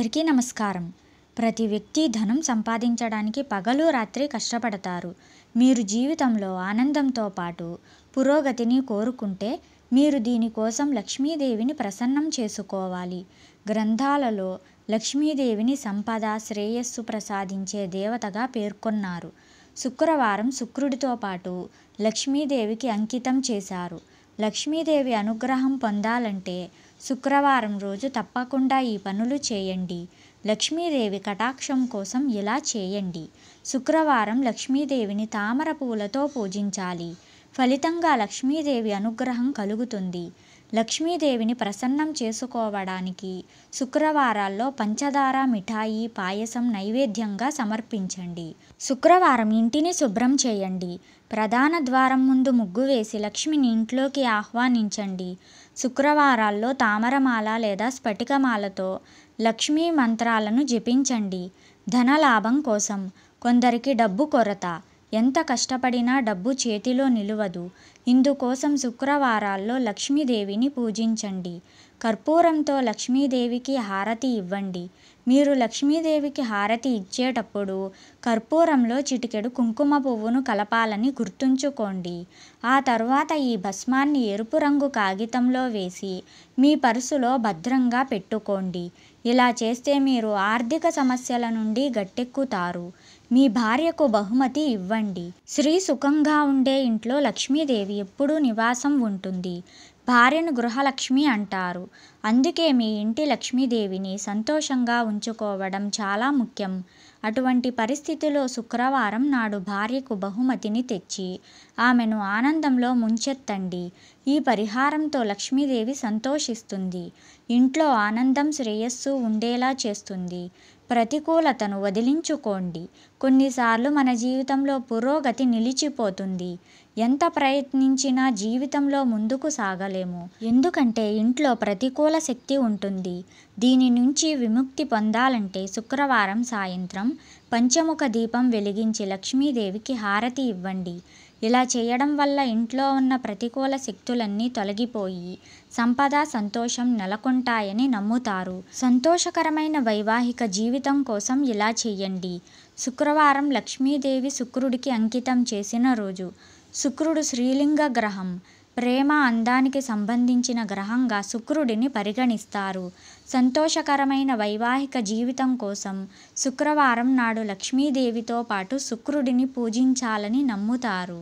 అందరికీ నమస్కారం ప్రతి వ్యక్తి ధనం సంపాదించడానికి పగలు రాత్రి కష్టపడతారు మీరు జీవితంలో ఆనందంతో పాటు పురోగతిని కోరుకుంటే మీరు దీనికోసం లక్ష్మీదేవిని ప్రసన్నం చేసుకోవాలి గ్రంథాలలో లక్ష్మీదేవిని సంపద శ్రేయస్సు ప్రసాదించే దేవతగా పేర్కొన్నారు శుక్రవారం శుక్రుడితో పాటు లక్ష్మీదేవికి అంకితం చేశారు లక్ష్మీదేవి అనుగ్రహం పొందాలంటే శుక్రవారం రోజు తప్పకుండా ఈ పనులు చేయండి లక్ష్మీదేవి కటాక్షం కోసం ఇలా చేయండి శుక్రవారం లక్ష్మీదేవిని తామర పూలతో పూజించాలి ఫలితంగా లక్ష్మీదేవి అనుగ్రహం కలుగుతుంది లక్ష్మీదేవిని ప్రసన్నం చేసుకోవడానికి శుక్రవారాల్లో పంచదార మిఠాయి పాయసం నైవేద్యంగా సమర్పించండి శుక్రవారం ఇంటిని శుభ్రం చేయండి ప్రధాన ద్వారం ముందు ముగ్గు వేసి లక్ష్మిని ఇంట్లోకి ఆహ్వానించండి శుక్రవారాల్లో తామరమాల లేదా స్ఫటికమాలతో లక్ష్మీ మంత్రాలను జపించండి ధనలాభం కోసం కొందరికి డబ్బు కొరత ఎంత కష్టపడినా డబ్బు చేతిలో నిలువదు ఇందుకోసం శుక్రవారాల్లో లక్ష్మీదేవిని పూజించండి కర్పూరంతో లక్ష్మీదేవికి హారతి ఇవ్వండి మీరు లక్ష్మీదేవికి హారతి ఇచ్చేటప్పుడు కర్పూరంలో చిటికెడు కుంకుమ పువ్వును కలపాలని గుర్తుంచుకోండి ఆ తర్వాత ఈ భస్మాన్ని ఎరుపు రంగు కాగితంలో వేసి మీ పర్సులో భద్రంగా పెట్టుకోండి ఇలా చేస్తే మీరు ఆర్థిక సమస్యల నుండి గట్టెక్కుతారు మీ భార్యకు బహుమతి ఇవ్వండి స్త్రీ సుఖంగా ఉండే ఇంట్లో లక్ష్మీదేవి ఎప్పుడూ నివాసం ఉంటుంది భార్యను గృహలక్ష్మి అంటారు అందుకే మీ ఇంటి లక్ష్మీదేవిని సంతోషంగా ఉంచుకోవడం చాలా ముఖ్యం అటువంటి పరిస్థితిలో శుక్రవారం నాడు భార్యకు బహుమతిని తెచ్చి ఆమెను ఆనందంలో ముంచెత్తండి ఈ పరిహారంతో లక్ష్మీదేవి సంతోషిస్తుంది ఇంట్లో ఆనందం శ్రేయస్సు ఉండేలా చేస్తుంది ప్రతికూలతను వదిలించుకోండి కొన్నిసార్లు మన జీవితంలో పురోగతి నిలిచిపోతుంది ఎంత ప్రయత్నించినా జీవితంలో ముందుకు సాగలేము ఎందుకంటే ఇంట్లో ప్రతికూల శక్తి ఉంటుంది దీని నుంచి విముక్తి పొందాలంటే శుక్రవారం సాయంత్రం పంచముఖ దీపం వెలిగించి లక్ష్మీదేవికి హారతి ఇవ్వండి ఇలా చేయడం వల్ల ఇంట్లో ఉన్న ప్రతికూల శక్తులన్నీ తొలగిపోయి సంపద సంతోషం నెలకొంటాయని నమ్ముతారు సంతోషకరమైన వైవాహిక జీవితం కోసం ఇలా చేయండి శుక్రవారం లక్ష్మీదేవి శుక్రుడికి అంకితం చేసిన రోజు శుక్రుడు స్త్రీలింగ గ్రహం ప్రేమ అందానికి సంబంధించిన గ్రహంగా శుక్రుడిని పరిగణిస్తారు సంతోషకరమైన వైవాహిక జీవితం కోసం శుక్రవారం నాడు లక్ష్మీదేవితో పాటు శుక్రుడిని పూజించాలని నమ్ముతారు